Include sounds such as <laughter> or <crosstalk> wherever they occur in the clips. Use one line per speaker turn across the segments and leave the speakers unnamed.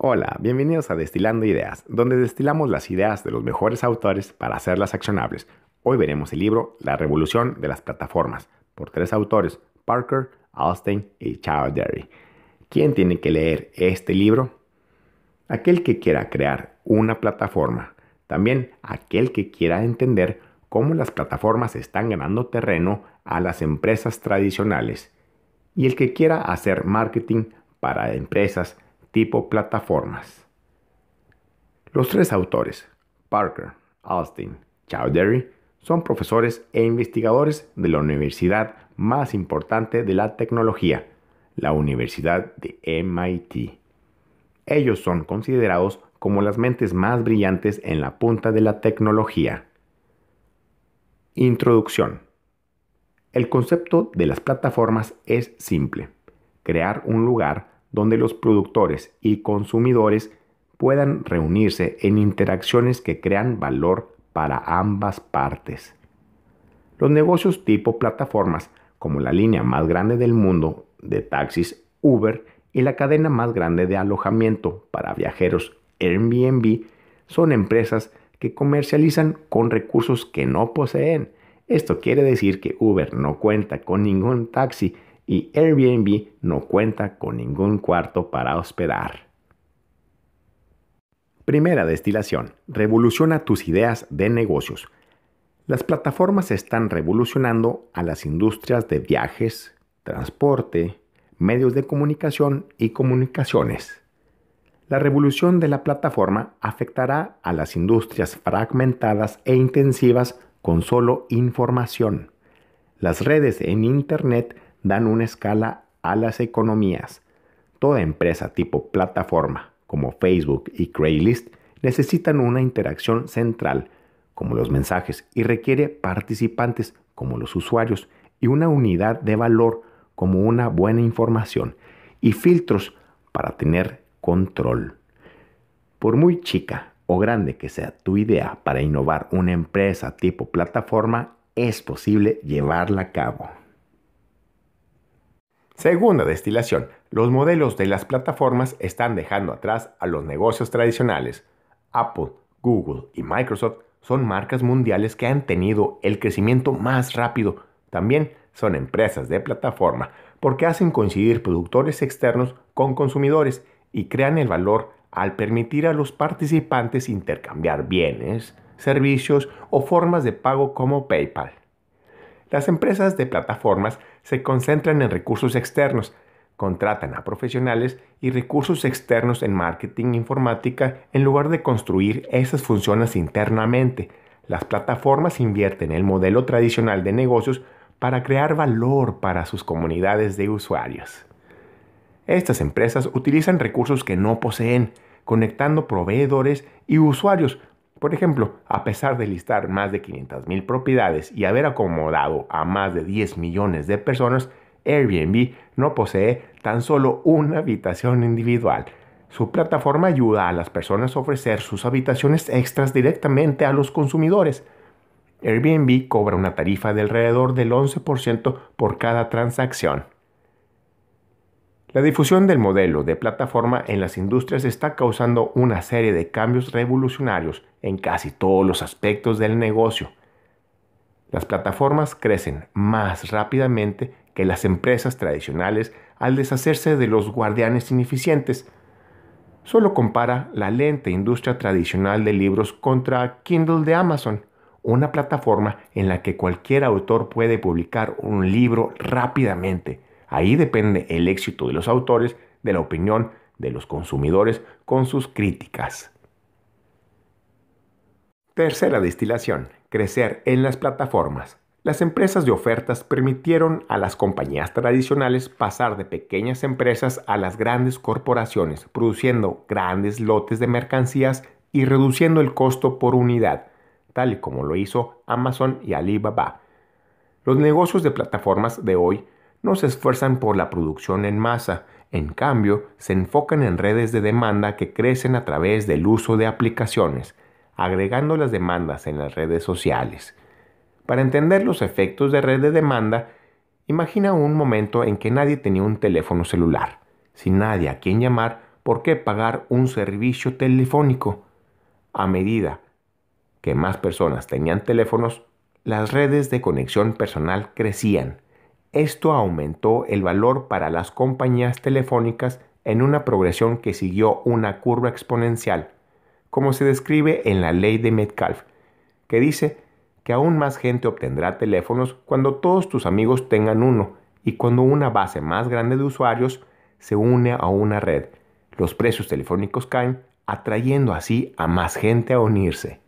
Hola, bienvenidos a Destilando Ideas, donde destilamos las ideas de los mejores autores para hacerlas accionables. Hoy veremos el libro La Revolución de las Plataformas, por tres autores, Parker, Alstein y Chowdhury. ¿Quién tiene que leer este libro? Aquel que quiera crear una plataforma, también aquel que quiera entender cómo las plataformas están ganando terreno a las empresas tradicionales, y el que quiera hacer marketing para empresas tipo plataformas. Los tres autores, Parker, Austin, Chowdhury, son profesores e investigadores de la universidad más importante de la tecnología, la Universidad de MIT. Ellos son considerados como las mentes más brillantes en la punta de la tecnología. Introducción. El concepto de las plataformas es simple. Crear un lugar donde los productores y consumidores puedan reunirse en interacciones que crean valor para ambas partes. Los negocios tipo plataformas, como la línea más grande del mundo de taxis Uber y la cadena más grande de alojamiento para viajeros Airbnb, son empresas que comercializan con recursos que no poseen. Esto quiere decir que Uber no cuenta con ningún taxi y Airbnb no cuenta con ningún cuarto para hospedar. Primera destilación. Revoluciona tus ideas de negocios. Las plataformas están revolucionando a las industrias de viajes, transporte, medios de comunicación y comunicaciones. La revolución de la plataforma afectará a las industrias fragmentadas e intensivas con solo información. Las redes en Internet dan una escala a las economías. Toda empresa tipo plataforma, como Facebook y Craigslist, necesitan una interacción central, como los mensajes, y requiere participantes, como los usuarios, y una unidad de valor, como una buena información, y filtros para tener control. Por muy chica o grande que sea tu idea para innovar una empresa tipo plataforma, es posible llevarla a cabo. Segunda destilación, los modelos de las plataformas están dejando atrás a los negocios tradicionales. Apple, Google y Microsoft son marcas mundiales que han tenido el crecimiento más rápido. También son empresas de plataforma porque hacen coincidir productores externos con consumidores y crean el valor al permitir a los participantes intercambiar bienes, servicios o formas de pago como PayPal. Las empresas de plataformas se concentran en recursos externos, contratan a profesionales y recursos externos en marketing informática en lugar de construir esas funciones internamente. Las plataformas invierten el modelo tradicional de negocios para crear valor para sus comunidades de usuarios. Estas empresas utilizan recursos que no poseen, conectando proveedores y usuarios por ejemplo, a pesar de listar más de 500.000 propiedades y haber acomodado a más de 10 millones de personas, Airbnb no posee tan solo una habitación individual. Su plataforma ayuda a las personas a ofrecer sus habitaciones extras directamente a los consumidores. Airbnb cobra una tarifa de alrededor del 11% por cada transacción. La difusión del modelo de plataforma en las industrias está causando una serie de cambios revolucionarios en casi todos los aspectos del negocio. Las plataformas crecen más rápidamente que las empresas tradicionales al deshacerse de los guardianes ineficientes. Solo compara la lenta industria tradicional de libros contra Kindle de Amazon, una plataforma en la que cualquier autor puede publicar un libro rápidamente Ahí depende el éxito de los autores, de la opinión de los consumidores con sus críticas. Tercera destilación, crecer en las plataformas. Las empresas de ofertas permitieron a las compañías tradicionales pasar de pequeñas empresas a las grandes corporaciones, produciendo grandes lotes de mercancías y reduciendo el costo por unidad, tal y como lo hizo Amazon y Alibaba. Los negocios de plataformas de hoy no se esfuerzan por la producción en masa, en cambio, se enfocan en redes de demanda que crecen a través del uso de aplicaciones, agregando las demandas en las redes sociales. Para entender los efectos de red de demanda, imagina un momento en que nadie tenía un teléfono celular. Sin nadie a quien llamar, ¿por qué pagar un servicio telefónico? A medida que más personas tenían teléfonos, las redes de conexión personal crecían esto aumentó el valor para las compañías telefónicas en una progresión que siguió una curva exponencial, como se describe en la ley de Metcalf, que dice que aún más gente obtendrá teléfonos cuando todos tus amigos tengan uno y cuando una base más grande de usuarios se une a una red. Los precios telefónicos caen, atrayendo así a más gente a unirse.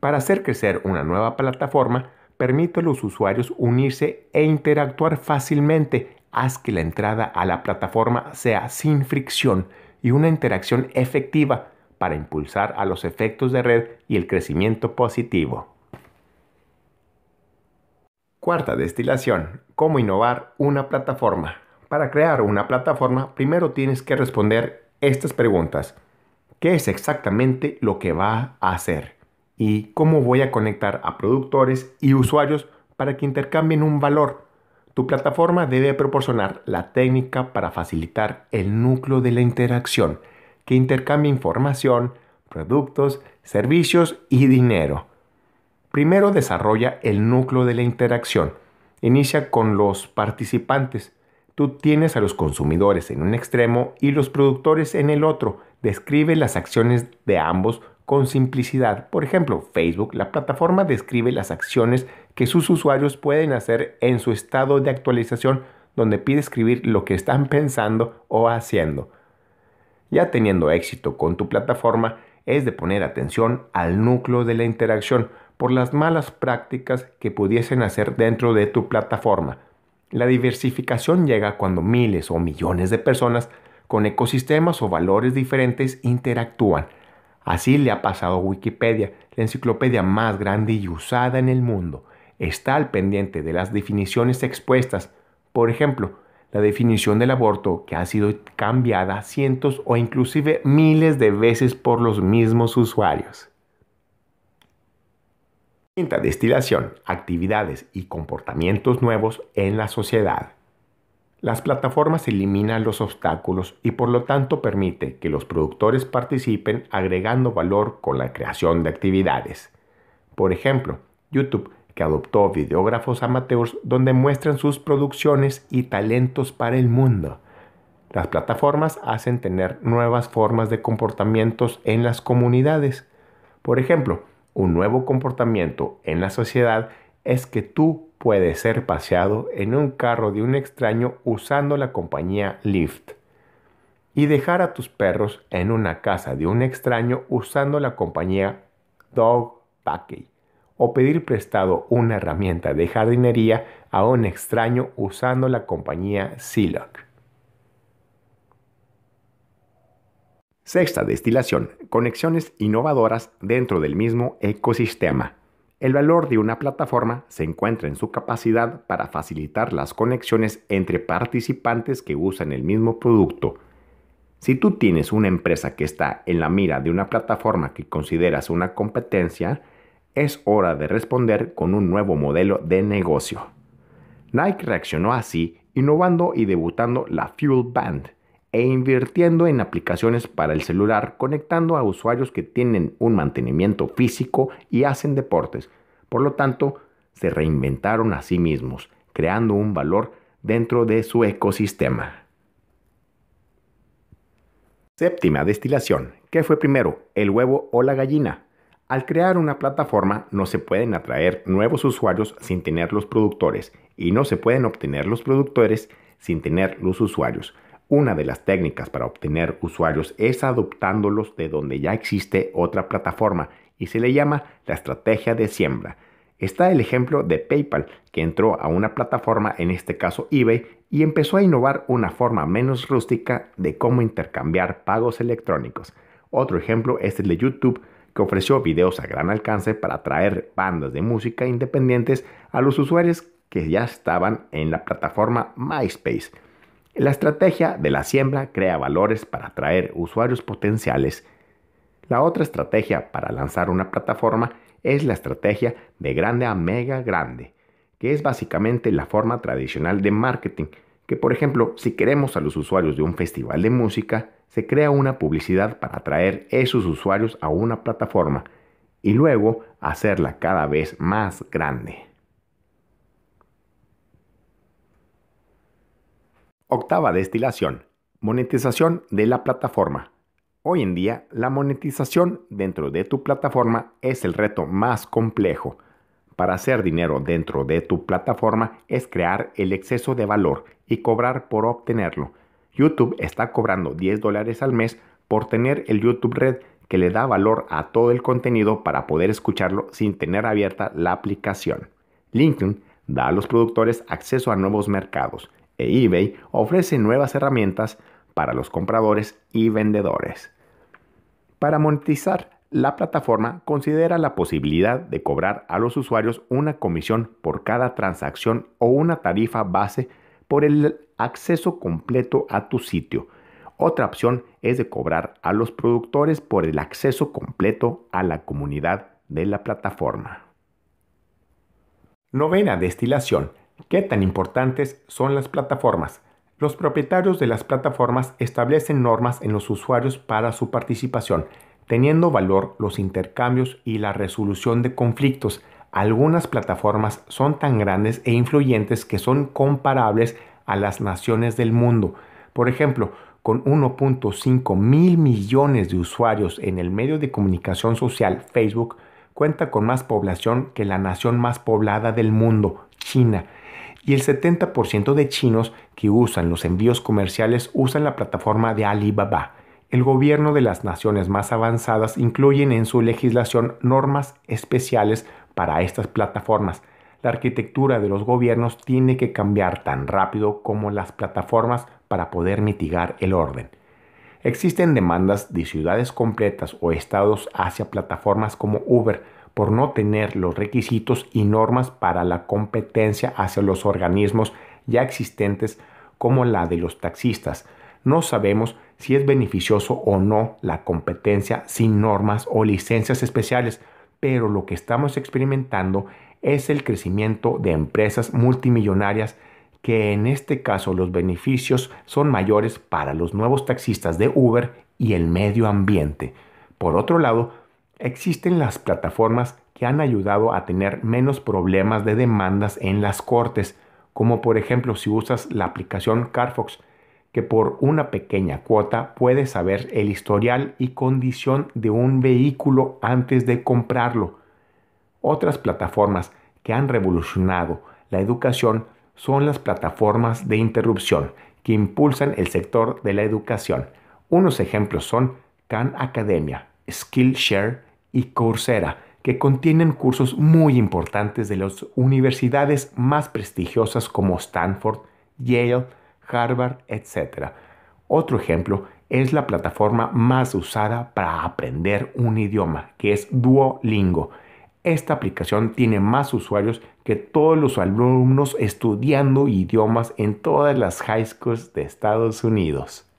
Para hacer crecer una nueva plataforma, permite a los usuarios unirse e interactuar fácilmente. Haz que la entrada a la plataforma sea sin fricción y una interacción efectiva para impulsar a los efectos de red y el crecimiento positivo. Cuarta destilación. ¿Cómo innovar una plataforma? Para crear una plataforma, primero tienes que responder estas preguntas. ¿Qué es exactamente lo que va a hacer? y cómo voy a conectar a productores y usuarios para que intercambien un valor. Tu plataforma debe proporcionar la técnica para facilitar el núcleo de la interacción, que intercambia información, productos, servicios y dinero. Primero desarrolla el núcleo de la interacción. Inicia con los participantes. Tú tienes a los consumidores en un extremo y los productores en el otro. Describe las acciones de ambos con simplicidad. Por ejemplo, Facebook, la plataforma describe las acciones que sus usuarios pueden hacer en su estado de actualización, donde pide escribir lo que están <laughs> pensando o haciendo. Ya teniendo éxito con tu plataforma, es de poner atención al núcleo de la interacción por las malas prácticas que pudiesen hacer dentro de tu plataforma. La diversificación llega cuando miles o millones de personas con ecosistemas o valores diferentes interactúan Así le ha pasado a Wikipedia, la enciclopedia más grande y usada en el mundo. Está al pendiente de las definiciones expuestas. Por ejemplo, la definición del aborto que ha sido cambiada cientos o inclusive miles de veces por los mismos usuarios. Quinta destilación, actividades y comportamientos nuevos en la sociedad. Las plataformas eliminan los obstáculos y por lo tanto permite que los productores participen agregando valor con la creación de actividades. Por ejemplo, YouTube, que adoptó videógrafos amateurs donde muestran sus producciones y talentos para el mundo. Las plataformas hacen tener nuevas formas de comportamientos en las comunidades. Por ejemplo, un nuevo comportamiento en la sociedad es que tú puede ser paseado en un carro de un extraño usando la compañía Lyft. Y dejar a tus perros en una casa de un extraño usando la compañía Dog O pedir prestado una herramienta de jardinería a un extraño usando la compañía Siloc. Sexta destilación. Conexiones innovadoras dentro del mismo ecosistema. El valor de una plataforma se encuentra en su capacidad para facilitar las conexiones entre participantes que usan el mismo producto. Si tú tienes una empresa que está en la mira de una plataforma que consideras una competencia, es hora de responder con un nuevo modelo de negocio. Nike reaccionó así, innovando y debutando la Fuel Band, e invirtiendo en aplicaciones para el celular, conectando a usuarios que tienen un mantenimiento físico y hacen deportes. Por lo tanto, se reinventaron a sí mismos, creando un valor dentro de su ecosistema. Séptima destilación. ¿Qué fue primero, el huevo o la gallina? Al crear una plataforma no se pueden atraer nuevos usuarios sin tener los productores y no se pueden obtener los productores sin tener los usuarios. Una de las técnicas para obtener usuarios es adoptándolos de donde ya existe otra plataforma y se le llama la estrategia de siembra. Está el ejemplo de PayPal, que entró a una plataforma, en este caso eBay, y empezó a innovar una forma menos rústica de cómo intercambiar pagos electrónicos. Otro ejemplo es el de YouTube, que ofreció videos a gran alcance para atraer bandas de música independientes a los usuarios que ya estaban en la plataforma MySpace. La estrategia de la siembra crea valores para atraer usuarios potenciales. La otra estrategia para lanzar una plataforma es la estrategia de grande a mega grande, que es básicamente la forma tradicional de marketing, que por ejemplo, si queremos a los usuarios de un festival de música, se crea una publicidad para atraer esos usuarios a una plataforma y luego hacerla cada vez más grande. Octava destilación. Monetización de la plataforma. Hoy en día, la monetización dentro de tu plataforma es el reto más complejo. Para hacer dinero dentro de tu plataforma es crear el exceso de valor y cobrar por obtenerlo. YouTube está cobrando 10 dólares al mes por tener el YouTube Red que le da valor a todo el contenido para poder escucharlo sin tener abierta la aplicación. LinkedIn da a los productores acceso a nuevos mercados e eBay ofrece nuevas herramientas para los compradores y vendedores. Para monetizar, la plataforma considera la posibilidad de cobrar a los usuarios una comisión por cada transacción o una tarifa base por el acceso completo a tu sitio. Otra opción es de cobrar a los productores por el acceso completo a la comunidad de la plataforma. Novena destilación ¿Qué tan importantes son las plataformas? Los propietarios de las plataformas establecen normas en los usuarios para su participación, teniendo valor los intercambios y la resolución de conflictos. Algunas plataformas son tan grandes e influyentes que son comparables a las naciones del mundo. Por ejemplo, con 1.5 mil millones de usuarios en el medio de comunicación social Facebook, cuenta con más población que la nación más poblada del mundo, China y el 70% de chinos que usan los envíos comerciales usan la plataforma de Alibaba. El gobierno de las naciones más avanzadas incluyen en su legislación normas especiales para estas plataformas. La arquitectura de los gobiernos tiene que cambiar tan rápido como las plataformas para poder mitigar el orden. Existen demandas de ciudades completas o estados hacia plataformas como Uber, por no tener los requisitos y normas para la competencia hacia los organismos ya existentes como la de los taxistas. No sabemos si es beneficioso o no la competencia sin normas o licencias especiales, pero lo que estamos experimentando es el crecimiento de empresas multimillonarias que en este caso los beneficios son mayores para los nuevos taxistas de Uber y el medio ambiente. Por otro lado, existen las plataformas que han ayudado a tener menos problemas de demandas en las cortes, como por ejemplo si usas la aplicación Carfox, que por una pequeña cuota puedes saber el historial y condición de un vehículo antes de comprarlo. Otras plataformas que han revolucionado la educación son las plataformas de interrupción que impulsan el sector de la educación. Unos ejemplos son Khan Academia, Skillshare y Coursera, que contienen cursos muy importantes de las universidades más prestigiosas como Stanford, Yale, Harvard, etc. Otro ejemplo es la plataforma más usada para aprender un idioma, que es Duolingo. Esta aplicación tiene más usuarios que todos los alumnos estudiando idiomas en todas las high schools de Estados Unidos.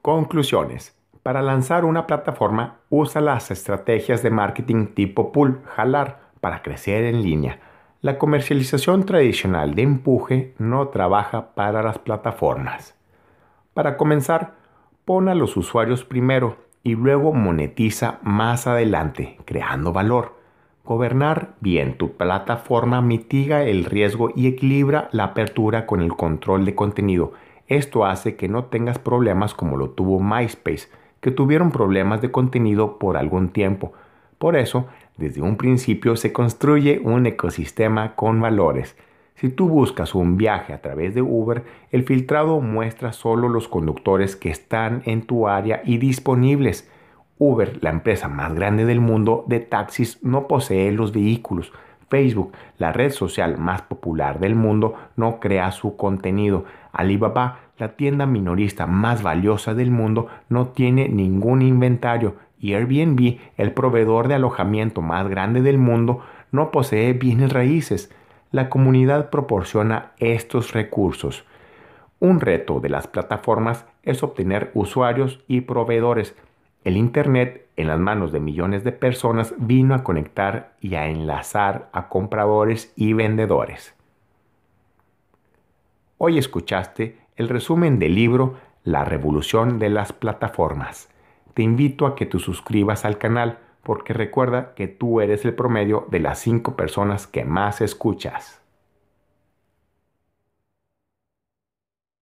Conclusiones. Para lanzar una plataforma, usa las estrategias de marketing tipo pull, jalar, para crecer en línea. La comercialización tradicional de empuje no trabaja para las plataformas. Para comenzar, pon a los usuarios primero y luego monetiza más adelante, creando valor. Gobernar bien tu plataforma mitiga el riesgo y equilibra la apertura con el control de contenido. Esto hace que no tengas problemas como lo tuvo MySpace, que tuvieron problemas de contenido por algún tiempo. Por eso, desde un principio se construye un ecosistema con valores. Si tú buscas un viaje a través de Uber, el filtrado muestra solo los conductores que están en tu área y disponibles. Uber, la empresa más grande del mundo de taxis, no posee los vehículos. Facebook, la red social más popular del mundo, no crea su contenido. Alibaba, la tienda minorista más valiosa del mundo, no tiene ningún inventario y Airbnb, el proveedor de alojamiento más grande del mundo, no posee bienes raíces. La comunidad proporciona estos recursos. Un reto de las plataformas es obtener usuarios y proveedores el Internet en las manos de millones de personas vino a conectar y a enlazar a compradores y vendedores. Hoy escuchaste el resumen del libro La revolución de las plataformas. Te invito a que te suscribas al canal porque recuerda que tú eres el promedio de las 5 personas que más escuchas.